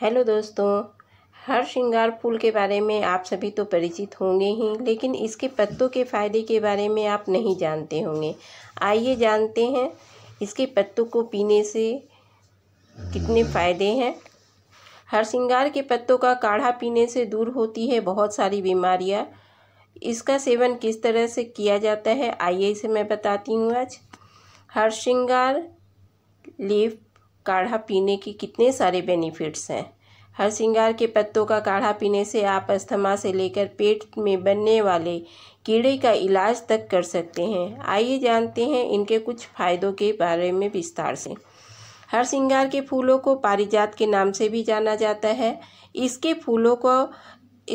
hello दोस्तों हर श्रृंगार फूल के बारे में आप सभी तो परिचित होंगे ही लेकिन इसके पत्तों के फ़ायदे के बारे में आप नहीं जानते होंगे आइए जानते हैं इसके पत्तों को पीने से कितने फ़ायदे हैं हर श्रृंगार के पत्तों का काढ़ा पीने से दूर होती है बहुत सारी बीमारियां इसका सेवन किस तरह से किया जाता है आइए इसे मैं बताती हूँ आज हर श्रृंगार लीफ काढ़ा पीने के कितने सारे बेनिफिट्स हैं हर श्रृंगार के पत्तों का काढ़ा पीने से आप अस्थमा से लेकर पेट में बनने वाले कीड़े का इलाज तक कर सकते हैं आइए जानते हैं इनके कुछ फ़ायदों के बारे में विस्तार से हर श्रृंगार के फूलों को पारिजात के नाम से भी जाना जाता है इसके फूलों को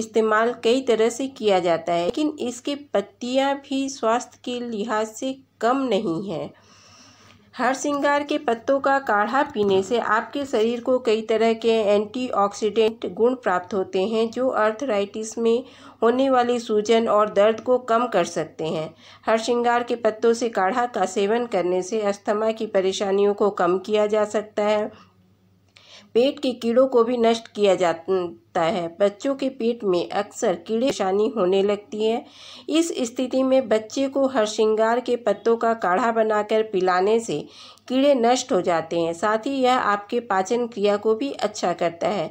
इस्तेमाल कई तरह से किया जाता है लेकिन इसके पत्तियां भी स्वास्थ्य के लिहाज से कम नहीं हैं हर श्रृंगार के पत्तों का काढ़ा पीने से आपके शरीर को कई तरह के एंटीऑक्सीडेंट गुण प्राप्त होते हैं जो अर्थराइटिस में होने वाली सूजन और दर्द को कम कर सकते हैं हर श्रृंगार के पत्तों से काढ़ा का सेवन करने से अस्थमा की परेशानियों को कम किया जा सकता है पेट के कीड़ों को भी नष्ट किया जाता है बच्चों के पेट में अक्सर कीड़े परेशानी होने लगती है इस स्थिति में बच्चे को हर श्रृंगार के पत्तों का काढ़ा बनाकर पिलाने से कीड़े नष्ट हो जाते हैं साथ ही यह आपके पाचन क्रिया को भी अच्छा करता है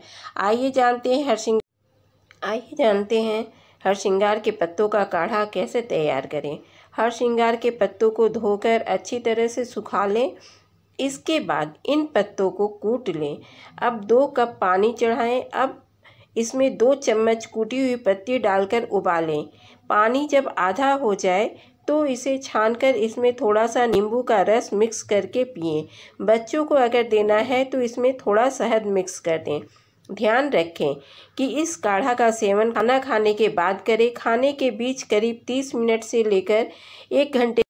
आइए जानते हैं हर श्रृंगार आइए जानते हैं हर श्रृंगार के पत्तों का काढ़ा कैसे तैयार करें हर श्रृंगार के पत्तों को धोकर अच्छी तरह से सुखा लें इसके बाद इन पत्तों को कूट लें अब दो कप पानी चढ़ाएं अब इसमें दो चम्मच कूटी हुई पत्ती डालकर उबालें पानी जब आधा हो जाए तो इसे छानकर इसमें थोड़ा सा नींबू का रस मिक्स करके पिए बच्चों को अगर देना है तो इसमें थोड़ा शहद मिक्स कर दें ध्यान रखें कि इस काढ़ा का सेवन खाना खाने के बाद करें खाने के बीच करीब तीस मिनट से लेकर एक घंटे